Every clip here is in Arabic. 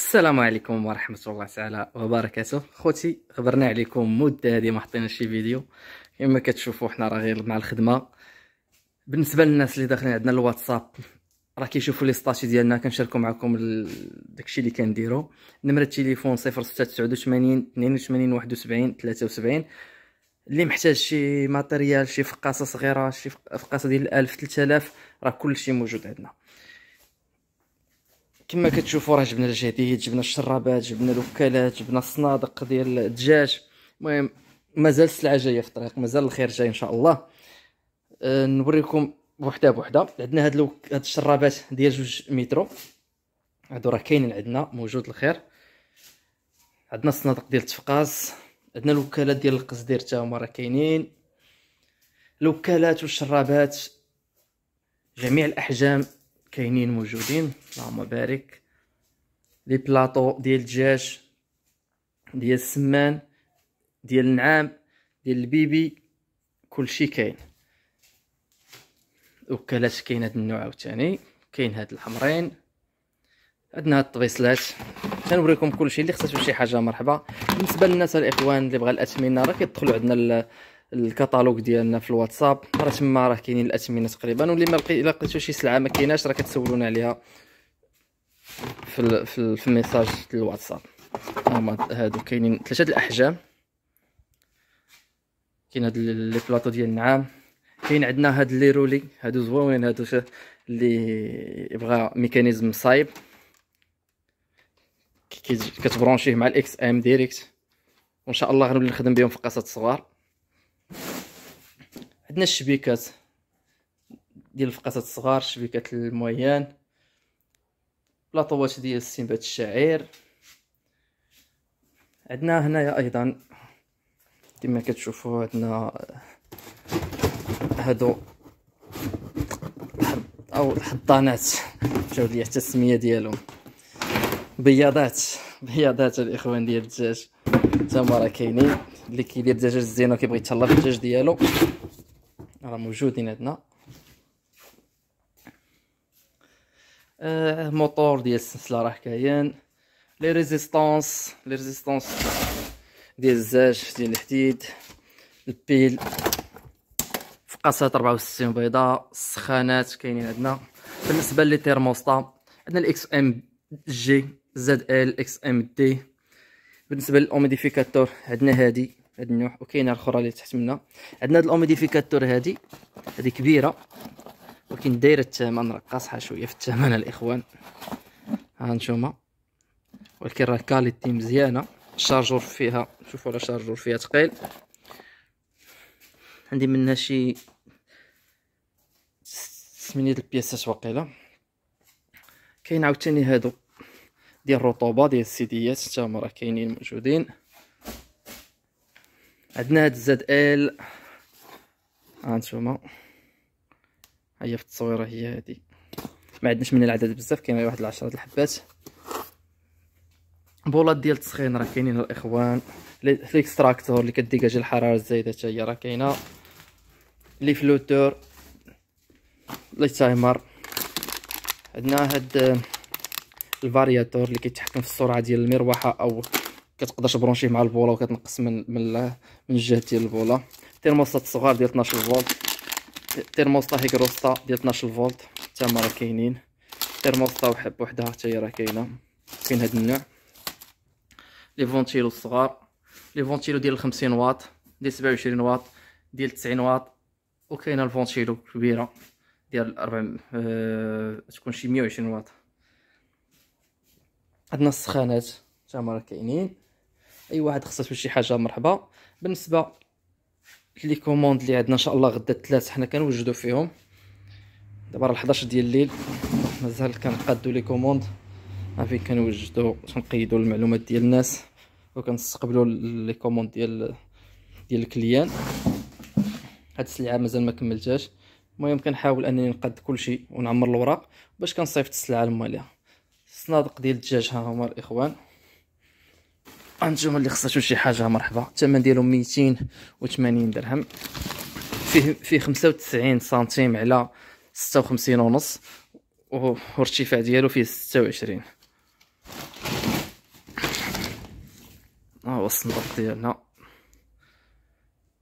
السلام عليكم ورحمة الله تعالى وبركاته خوتي خبرنا عليكم مدة هذه ما حطينا شي فيديو كما كتشوفوا حنا راه غير مع الخدمة بالنسبة للناس اللي داخلين عندنا الواتساب راه كيشوفوا لي ستاتي ديالنا كنشاركوا معكم داكشي اللي كنديروا نمرة التليفون 0689 82 71 73 اللي محتاج شي ماتيريال شي فقاصة صغيرة شي فقاصة ديال 1000 3000 راه كلشي موجود عندنا كما كتشوفوا راه جبنا الجديد جبنا الشرابات جبنا الوكالات جبنا الصنادق ديال الدجاج المهم مازال السلعه جايه في الطريق مازال الخير جاي ان شاء الله أه، نوريكم وحده بوحده عندنا هاد لو... هاد الشرابات ديال جوج مترو هادو راه كاينين عندنا موجود الخير عندنا الصنادق ديال التفقاص عندنا الوكالات ديال القصدير حتى هما راه كاينين الوكالات والشرابات جميع الاحجام كاينين موجودين اللهم بارك لي بلاطو ديال الدجاج ديال السمان ديال النعام ديال البيبي كلشي كاين وكلات كاين هاد النوع عاوتاني كاين هاد الحمرين عندنا هاد الطبيصلات تنوريكم كلشي اللي خصاتو شي حاجه مرحبا بالنسبه للناس الاخوان اللي بغى الاثمنه راه كيدخلوا عندنا الكتالوج ديالنا في الواتساب راه تما راه كاينين الاثمنه تقريبا واللي ما لقيت لقيتو شي سلعه ما كايناش راه كتسولونا عليها في الـ في, ال في الميساج ديال الواتساب هما هادو كاينين ثلاثه الاحجام كاين هاد لي بلاطو ديال النعام كاين عندنا هاد لي رولي هادو زوينين هادو اللي يبغى ميكانيزم صايب كتبرونشيه مع الاكس ام ديريكت وان شاء الله غنولي نخدم بهم في قصص صغار عندنا الشبيكات ديال الفقاسات الصغار شبيكات المويان بلاطوات ديال سنبات الشعير عندنا هنايا ايضا كما كتشوفوا عندنا هادو او الحضانات جاو لي حتى السميه ديالهم بياضات بياضات الاخوان ديال الدجاج تما راه كاينين اللي كيدير دجاج زين وكيبغي يتهلا بالدجاج ديالو راه موجودين عندنا آه موتور ديال السلسله راه كاين لي ريزيستانس لي ريزيستانس ديال الزاج ديال الحديد البيل فقاسات 64 بيضاء السخانات كاينين عندنا بالنسبه لي تيرموستا عندنا الاكس ام جي زد ال اكس ام دي بالنسبه للاوميديفيكاتور عندنا هذه هاد النوع وكاينه الاخرى اللي تحت منها عندنا هاد الاوميديفيكاتور هادي هادي كبيره ولكن دايره الثمن قاصحه شويه في الثمن الاخوان ها نتوما ولكن راه كاليتي مزيانه الشارجور فيها شوفوا على الشارجور فيها ثقيل عندي منها شي سمينيت البياسات واقيلا كاين عاوتاني هادو ديال الرطوبه ديال السيديات حتى هما راه كاينين موجودين عندنا هاد الزد ال هانتوما هي في التصويره هي هادي ما عندناش من العدد بزاف كاين واحد العشرة د الحبات بولات ديال التسخين راه كاينين الاخوان ليكستراكتور اللي كديكاج الحراره الزايده حتى هي راه كاينه لي فلوتور لي تايمر عندنا هاد الفارياتور اللي كيتحكم في السرعه ديال المروحه او كتقدر تبرونشيه مع البولا وكتنقص من من من الجهه ديال البولا تيرموستات صغار ديال 12 فولت الترموستا هيكروستا ديال 12 فولت حتى هما راه كاينين الترموستا وحب وحده حتى هي راه كاينه كاين هذا النوع لي فونتيلو الصغار لي فونتيلو ديال 50 واط ديال 27 واط ديال 90 واط وكاينه الفونتيلو كبيره ديال 4 أه... تكون شي 120 واط عندنا السخانات هما راه كاينين اي واحد خصك شي حاجه مرحبا بالنسبه لي كوموند اللي عندنا ان شاء الله غدا الثلاث حنا كنوجدو فيهم دابا راه 11 ديال الليل مازال كنقادو لي كوموند صافي كنوجدو كنقيدو المعلومات ديال الناس وكنستقبلوا لي كوموند ديال ديال الكليان هاد السلعه مازال ما كملتهاش المهم كنحاول انني نقاد كلشي ونعمر الوراق باش كنصيفط السلعه للماليه الصنادق ديال الدجاج ها هما الاخوان انتم اللي خصاتو شي حاجه مرحبا الثمن ديالو 280 درهم فيه فيه 95 سنتيم على 56 ونص والارتفاع ديالو فيه 26 ها هو الصندوق ديالنا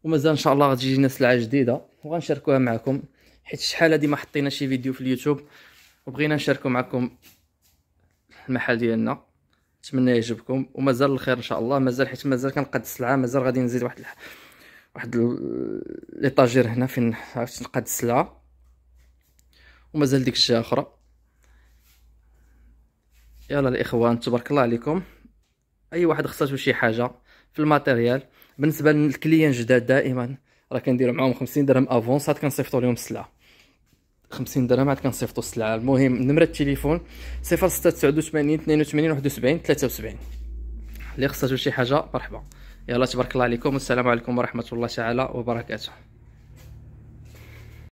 ومازال ان شاء الله غتجي لنا سلعه جديده وغنشاركوها معكم حيت شحال هادي ما حطينا شي فيديو في اليوتيوب وبغينا نشاركو معكم المحل ديالنا نتمنى يعجبكم ومازال الخير ان شاء الله مازال حيت مازال كنقاد السلعه مازال غادي نزيد واحد الح... واحد ليطاجير هنا فين نقاد السلعه ومازال ديك الشيء اخرى يلا الاخوان تبارك الله عليكم اي واحد خصاتو شي حاجه في الماتيريال بالنسبه للكليان جداد دائما راه كنديروا معاهم 50 درهم افونس عاد كنصيفطوا لهم السلعه 50 درهم عاد كنصيفطوا السلعه المهم نمره التليفون 0689 82 71 73 اللي خصها شي حاجه مرحبا يلا تبارك الله عليكم والسلام عليكم ورحمه الله تعالى وبركاته